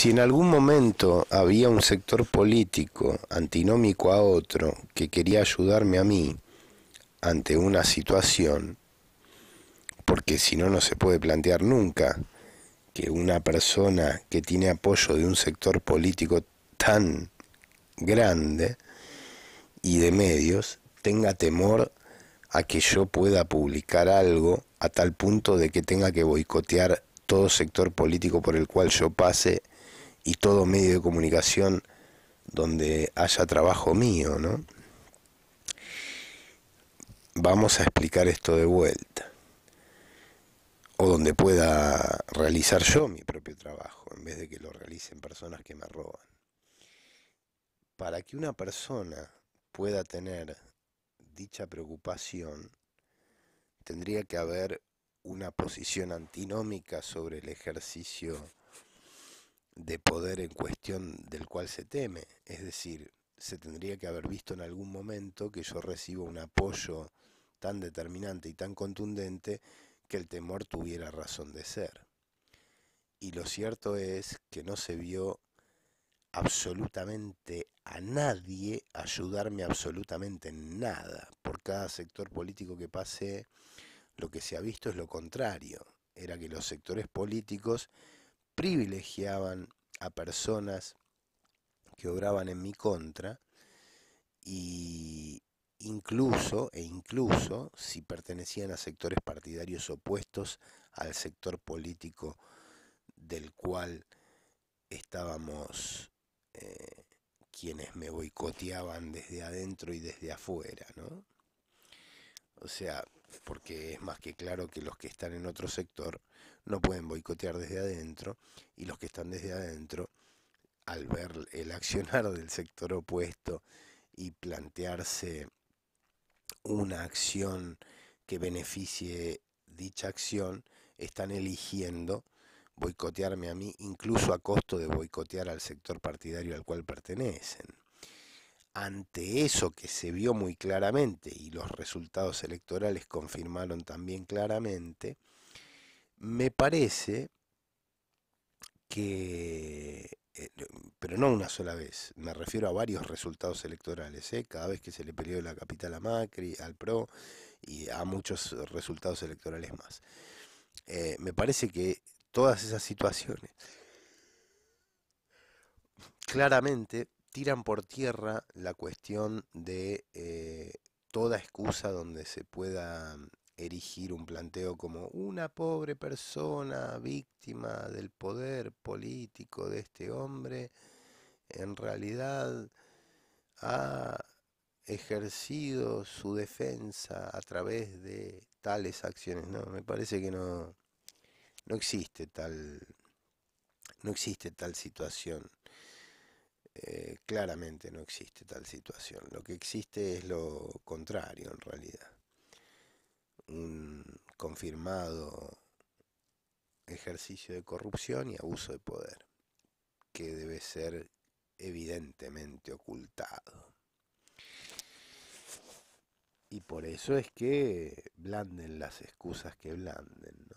Si en algún momento había un sector político antinómico a otro que quería ayudarme a mí ante una situación, porque si no, no se puede plantear nunca que una persona que tiene apoyo de un sector político tan grande y de medios tenga temor a que yo pueda publicar algo a tal punto de que tenga que boicotear todo sector político por el cual yo pase y todo medio de comunicación donde haya trabajo mío, ¿no? Vamos a explicar esto de vuelta. O donde pueda realizar yo mi propio trabajo, en vez de que lo realicen personas que me roban. Para que una persona pueda tener dicha preocupación, tendría que haber una posición antinómica sobre el ejercicio de poder en cuestión del cual se teme. Es decir, se tendría que haber visto en algún momento que yo recibo un apoyo tan determinante y tan contundente que el temor tuviera razón de ser. Y lo cierto es que no se vio absolutamente a nadie ayudarme absolutamente en nada. Por cada sector político que pase, lo que se ha visto es lo contrario. Era que los sectores políticos privilegiaban a personas que obraban en mi contra y incluso e incluso si pertenecían a sectores partidarios opuestos al sector político del cual estábamos eh, quienes me boicoteaban desde adentro y desde afuera, ¿no? O sea, porque es más que claro que los que están en otro sector no pueden boicotear desde adentro y los que están desde adentro, al ver el accionar del sector opuesto y plantearse una acción que beneficie dicha acción, están eligiendo boicotearme a mí, incluso a costo de boicotear al sector partidario al cual pertenecen ante eso que se vio muy claramente y los resultados electorales confirmaron también claramente, me parece que, eh, pero no una sola vez, me refiero a varios resultados electorales, ¿eh? cada vez que se le peleó la capital a Macri, al PRO y a muchos resultados electorales más. Eh, me parece que todas esas situaciones claramente tiran por tierra la cuestión de eh, toda excusa donde se pueda mm, erigir un planteo como una pobre persona víctima del poder político de este hombre, en realidad ha ejercido su defensa a través de tales acciones. No, me parece que no, no existe tal, no existe tal situación. Eh, claramente no existe tal situación. Lo que existe es lo contrario en realidad. Un confirmado ejercicio de corrupción y abuso de poder, que debe ser evidentemente ocultado. Y por eso es que blanden las excusas que blanden.